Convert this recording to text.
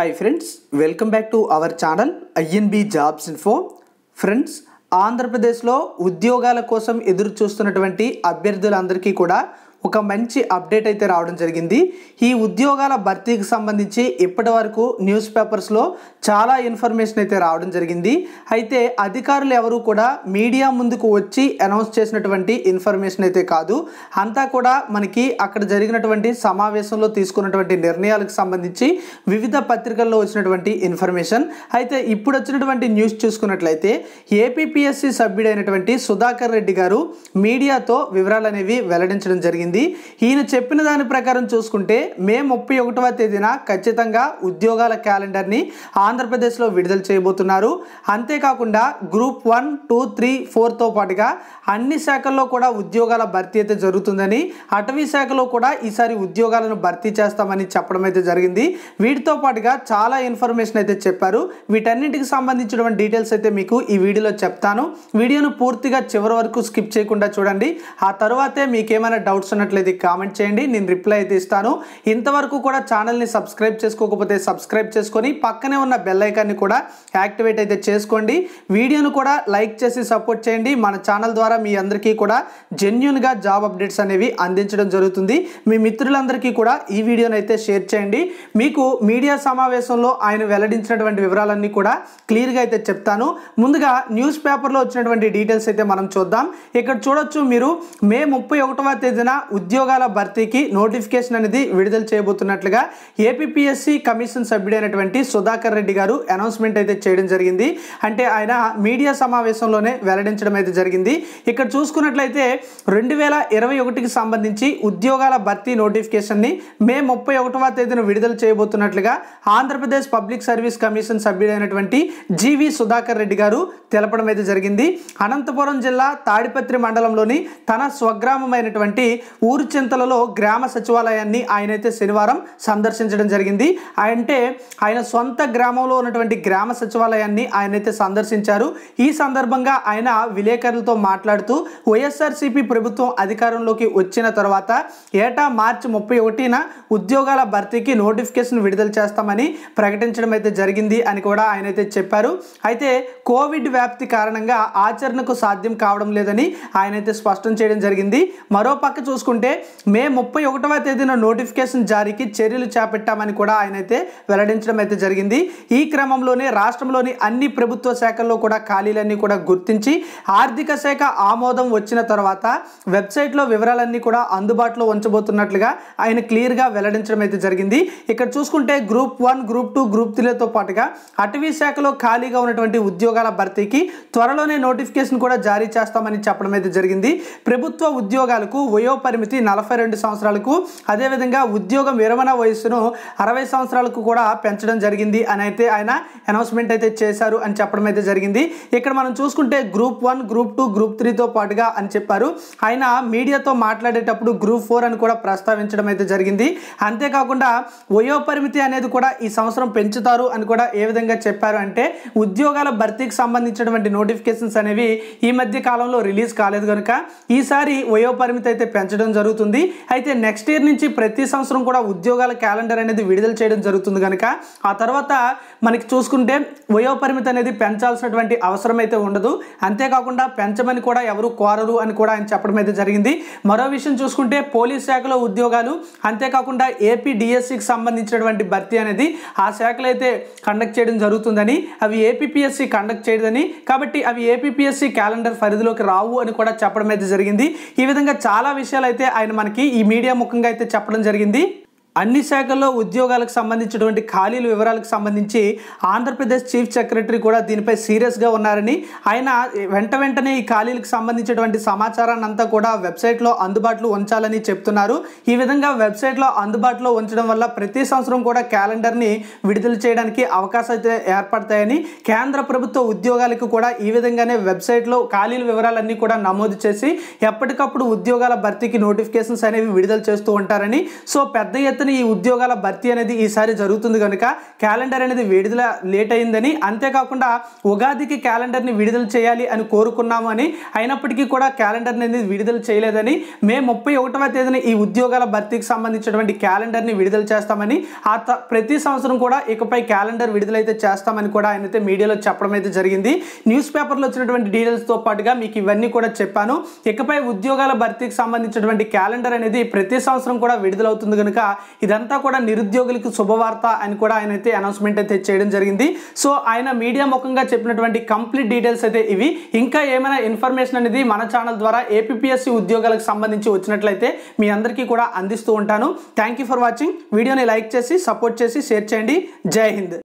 hi friends welcome back to our channel INB jobs info friends ఆంధ్రప్రదేశ్లో ఉద్యోగాల కోసం ఎదురు చూస్తున్నటువంటి అభ్యర్థులందరికీ కూడా ఒక మంచి అప్డేట్ అయితే రావడం జరిగింది ఈ ఉద్యోగాల భర్తీకి సంబంధించి ఇప్పటి వరకు న్యూస్ పేపర్స్లో చాలా ఇన్ఫర్మేషన్ అయితే రావడం జరిగింది అయితే అధికారులు ఎవరు కూడా మీడియా ముందుకు వచ్చి అనౌన్స్ చేసినటువంటి ఇన్ఫర్మేషన్ అయితే కాదు అంతా కూడా మనకి అక్కడ జరిగినటువంటి సమావేశంలో తీసుకున్నటువంటి నిర్ణయాలకు సంబంధించి వివిధ పత్రికల్లో వచ్చినటువంటి ఇన్ఫర్మేషన్ అయితే ఇప్పుడు వచ్చినటువంటి న్యూస్ చూసుకున్నట్లయితే ఏపీపీఎస్సీ సభ్యుడైనటువంటి సుధాకర్ రెడ్డి గారు మీడియాతో వివరాలు అనేవి వెల్లడించడం జరిగింది జరిగింది ఈయన చెప్పిన దాని ప్రకారం చూసుకుంటే మే ముప్పై ఒకటవ తేదీన ఖచ్చితంగా ఉద్యోగాల క్యాలెండర్ని ఆంధ్రప్రదేశ్లో విడుదల చేయబోతున్నారు అంతేకాకుండా గ్రూప్ వన్ టూ త్రీ ఫోర్తో పాటుగా అన్ని శాఖల్లో కూడా ఉద్యోగాల భర్తీ అయితే జరుగుతుందని అటవీ శాఖలో కూడా ఈసారి ఉద్యోగాలను భర్తీ చేస్తామని చెప్పడం అయితే జరిగింది వీటితో పాటుగా చాలా ఇన్ఫర్మేషన్ అయితే చెప్పారు వీటన్నింటికి సంబంధించినటువంటి డీటెయిల్స్ అయితే మీకు ఈ వీడియోలో చెప్తాను వీడియోను పూర్తిగా చివరి వరకు స్కిప్ చేయకుండా చూడండి ఆ తర్వాతే మీకేమైనా డౌట్స్ నచ్చినట్లయితే కామెంట్ చేయండి నేను రిప్లై అయితే ఇస్తాను ఇంతవరకు కూడా ఛానల్ని సబ్స్క్రైబ్ చేసుకోకపోతే సబ్స్క్రైబ్ చేసుకొని పక్కనే ఉన్న బెల్ ఐకాన్ని కూడా యాక్టివేట్ అయితే చేసుకోండి వీడియోను కూడా లైక్ చేసి సపోర్ట్ చేయండి మన ఛానల్ ద్వారా మీ అందరికీ కూడా జెన్యున్గా జాబ్ అప్డేట్స్ అనేవి అందించడం జరుగుతుంది మీ మిత్రులందరికీ కూడా ఈ వీడియోను అయితే షేర్ చేయండి మీకు మీడియా సమావేశంలో ఆయన వెల్లడించినటువంటి వివరాలన్నీ కూడా క్లియర్గా అయితే చెప్తాను ముందుగా న్యూస్ పేపర్లో వచ్చినటువంటి డీటెయిల్స్ అయితే మనం చూద్దాం ఇక్కడ చూడొచ్చు మీరు మే ముప్పై ఒకటవ తేదీన ఉద్యోగాల భర్తీకి నోటిఫికేషన్ అనేది విడుదల చేయబోతున్నట్లుగా ఏపీఎస్సి కమిషన్ సభ్యుడైనటువంటి సుధాకర్ రెడ్డి గారు అనౌన్స్మెంట్ అయితే చేయడం జరిగింది అంటే ఆయన మీడియా సమావేశంలోనే వెల్లడించడం అయితే జరిగింది ఇక్కడ చూసుకున్నట్లయితే రెండు వేల ఇరవై ఒకటికి సంబంధించి ఉద్యోగాల భర్తీ నోటిఫికేషన్ని మే ముప్పై ఒకటవ తేదీన విడుదల చేయబోతున్నట్లుగా ఆంధ్రప్రదేశ్ పబ్లిక్ సర్వీస్ కమిషన్ సభ్యుడైనటువంటి జీవి సుధాకర్ రెడ్డి గారు తెలపడం అయితే జరిగింది అనంతపురం జిల్లా తాడిపత్రి మండలంలోని తన స్వగ్రామమైనటువంటి చింతలలో గ్రామ సచివాలయాన్ని ఆయనైతే శనివారం సందర్శించడం జరిగింది అంటే ఆయన సొంత గ్రామంలో ఉన్నటువంటి గ్రామ సచివాలయాన్ని ఆయనైతే సందర్శించారు ఈ సందర్భంగా ఆయన విలేకరులతో మాట్లాడుతూ వైఎస్ఆర్సీపీ ప్రభుత్వం అధికారంలోకి వచ్చిన తర్వాత ఏటా మార్చి ముప్పై ఒకటిన ఉద్యోగాల భర్తీకి నోటిఫికేషన్ విడుదల చేస్తామని ప్రకటించడం అయితే జరిగింది అని కూడా ఆయన అయితే చెప్పారు అయితే కోవిడ్ వ్యాప్తి కారణంగా ఆచరణకు సాధ్యం కావడం లేదని ఆయన అయితే స్పష్టం చేయడం జరిగింది మరోపక్క చూసుకుంటే చూసుకుంటే మే ముప్పై ఒకటవ తేదీన నోటిఫికేషన్ జారీకి చర్యలు చేపట్టామని కూడా ఆయన అయితే వెల్లడించడం అయితే జరిగింది ఈ క్రమంలోనే రాష్ట్రంలోని అన్ని ప్రభుత్వ శాఖల్లో కూడా ఖాళీలన్నీ కూడా గుర్తించి ఆర్థిక శాఖ ఆమోదం వచ్చిన తర్వాత వెబ్సైట్లో వివరాలన్నీ కూడా అందుబాటులో ఉంచబోతున్నట్లుగా ఆయన క్లియర్గా వెల్లడించడం అయితే జరిగింది ఇక్కడ చూసుకుంటే group one group two group త్రీలతో పాటుగా అటవీ శాఖలో ఖాళీగా ఉన్నటువంటి ఉద్యోగాల భర్తీకి త్వరలోనే నోటిఫికేషన్ కూడా జారీ చేస్తామని చెప్పడం అయితే జరిగింది ప్రభుత్వ ఉద్యోగాలకు వయోపరి పరిమితి నలభై రెండు సంవత్సరాలకు అదేవిధంగా ఉద్యోగం విరమణ వయస్సును అరవై సంవత్సరాలకు కూడా పెంచడం జరిగింది అని అయితే ఆయన అనౌన్స్మెంట్ అయితే చేశారు అని చెప్పడం అయితే జరిగింది ఇక్కడ మనం చూసుకుంటే group one group two group త్రీతో పాటుగా అని చెప్పారు ఆయన మీడియాతో మాట్లాడేటప్పుడు గ్రూప్ ఫోర్ అని కూడా ప్రస్తావించడం అయితే జరిగింది అంతేకాకుండా వయో పరిమితి అనేది కూడా ఈ సంవత్సరం పెంచుతారు అని కూడా ఏ విధంగా చెప్పారు అంటే ఉద్యోగాల భర్తీకి సంబంధించినటువంటి నోటిఫికేషన్స్ అనేవి ఈ మధ్య కాలంలో రిలీజ్ కాలేదు కనుక ఈసారి వయో పరిమితి అయితే పెంచడం చేయడం జరుగుతుంది అయితే నెక్స్ట్ ఇయర్ నుంచి ప్రతి సంవత్సరం కూడా ఉద్యోగాల క్యాలెండర్ అనేది విడుదల చేయడం జరుగుతుంది కనుక ఆ తర్వాత మనకి చూసుకుంటే వయోపరిమితి అనేది పెంచాల్సినటువంటి అవసరం అయితే ఉండదు అంతేకాకుండా పెంచమని కూడా ఎవరు కోరరు అని కూడా ఆయన చెప్పడం అయితే జరిగింది మరో విషయం చూసుకుంటే పోలీస్ శాఖలో ఉద్యోగాలు అంతేకాకుండా ఏపీ డిఎస్సికి సంబంధించినటువంటి భర్తీ అనేది ఆ శాఖలు అయితే కండక్ట్ చేయడం జరుగుతుందని అవి ఏపీపీఎస్సి కండక్ట్ చేయదని కాబట్టి అవి ఏపీపీఎస్సి క్యాలెండర్ పరిధిలోకి రావు అని కూడా చెప్పడం అయితే జరిగింది ఈ విధంగా చాలా విషయాలు అయితే అయితే ఆయన మనకి ఈ మీడియా ముఖంగా అయితే చెప్పడం జరిగింది అన్ని శాఖల్లో ఉద్యోగాలకు సంబంధించినటువంటి ఖాళీల వివరాలకు సంబంధించి ఆంధ్రప్రదేశ్ చీఫ్ సెక్రటరీ కూడా దీనిపై సీరియస్గా ఉన్నారని ఆయన వెంట వెంటనే ఈ ఖాళీలకు సంబంధించినటువంటి సమాచారాన్ని అంతా కూడా వెబ్సైట్లో అందుబాటులో ఉంచాలని చెప్తున్నారు ఈ విధంగా వెబ్సైట్లో అందుబాటులో ఉంచడం వల్ల ప్రతి సంవత్సరం కూడా క్యాలెండర్ని విడుదల చేయడానికి అవకాశం అయితే ఏర్పడతాయని కేంద్ర ప్రభుత్వ ఉద్యోగాలకు కూడా ఈ విధంగానే వెబ్సైట్లో ఖాళీల వివరాలన్నీ కూడా నమోదు చేసి ఎప్పటికప్పుడు ఉద్యోగాల భర్తీకి నోటిఫికేషన్స్ అనేవి విడుదల చేస్తూ ఉంటారని సో పెద్ద ఎత్తున అందుకని ఈ ఉద్యోగాల భర్తీ అనేది ఈసారి జరుగుతుంది కనుక క్యాలెండర్ అనేది విడుదల లేట్ అయిందని అంతేకాకుండా ఉగాదికి క్యాలెండర్ని విడుదల చేయాలి అని కోరుకున్నామని అయినప్పటికీ కూడా క్యాలెండర్ని అనేది విడుదల చేయలేదని మే ముప్పై ఒకటవ తేదీన ఈ ఉద్యోగాల భర్తీకి సంబంధించినటువంటి క్యాలెండర్ని విడుదల చేస్తామని ఆ ప్రతి సంవత్సరం కూడా ఇకపై క్యాలెండర్ విడుదలైతే చేస్తామని కూడా ఆయన అయితే మీడియాలో చెప్పడం అయితే జరిగింది న్యూస్ పేపర్లో వచ్చినటువంటి డీటెయిల్స్తో పాటుగా మీకు ఇవన్నీ కూడా చెప్పాను ఇకపై ఉద్యోగాల భర్తీకి సంబంధించినటువంటి క్యాలెండర్ అనేది ప్రతి సంవత్సరం కూడా విడుదలవుతుంది కనుక ఇదంతా కూడా నిరుద్యోగులకు శుభవార్త అని కూడా ఆయన అయితే అనౌన్స్మెంట్ అయితే చేయడం జరిగింది సో ఆయన మీడియా ముఖంగా చెప్పినటువంటి కంప్లీట్ డీటెయిల్స్ అయితే ఇవి ఇంకా ఏమైనా ఇన్ఫర్మేషన్ అనేది మన ఛానల్ ద్వారా ఏపీఎస్సీ ఉద్యోగాలకు సంబంధించి వచ్చినట్లయితే మీ అందరికీ కూడా అందిస్తూ ఉంటాను థ్యాంక్ ఫర్ వాచింగ్ వీడియోని లైక్ చేసి సపోర్ట్ చేసి షేర్ చేయండి జై హింద్